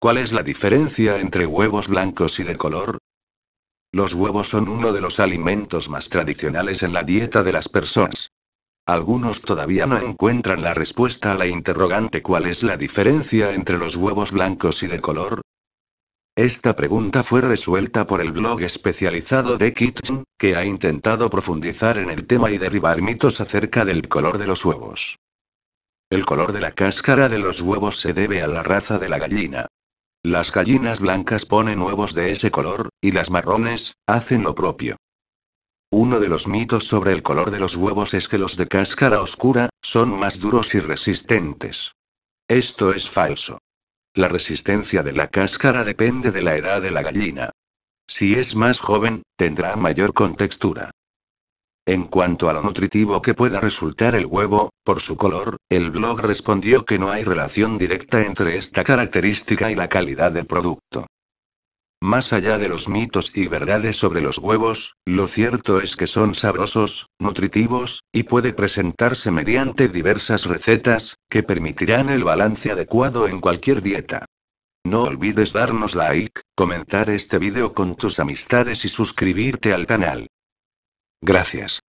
¿Cuál es la diferencia entre huevos blancos y de color? Los huevos son uno de los alimentos más tradicionales en la dieta de las personas. Algunos todavía no encuentran la respuesta a la interrogante ¿cuál es la diferencia entre los huevos blancos y de color? Esta pregunta fue resuelta por el blog especializado de Kitchen, que ha intentado profundizar en el tema y derribar mitos acerca del color de los huevos. El color de la cáscara de los huevos se debe a la raza de la gallina. Las gallinas blancas ponen huevos de ese color, y las marrones, hacen lo propio. Uno de los mitos sobre el color de los huevos es que los de cáscara oscura, son más duros y resistentes. Esto es falso. La resistencia de la cáscara depende de la edad de la gallina. Si es más joven, tendrá mayor contextura. En cuanto a lo nutritivo que pueda resultar el huevo, por su color, el blog respondió que no hay relación directa entre esta característica y la calidad del producto. Más allá de los mitos y verdades sobre los huevos, lo cierto es que son sabrosos, nutritivos, y puede presentarse mediante diversas recetas, que permitirán el balance adecuado en cualquier dieta. No olvides darnos like, comentar este video con tus amistades y suscribirte al canal. Gracias.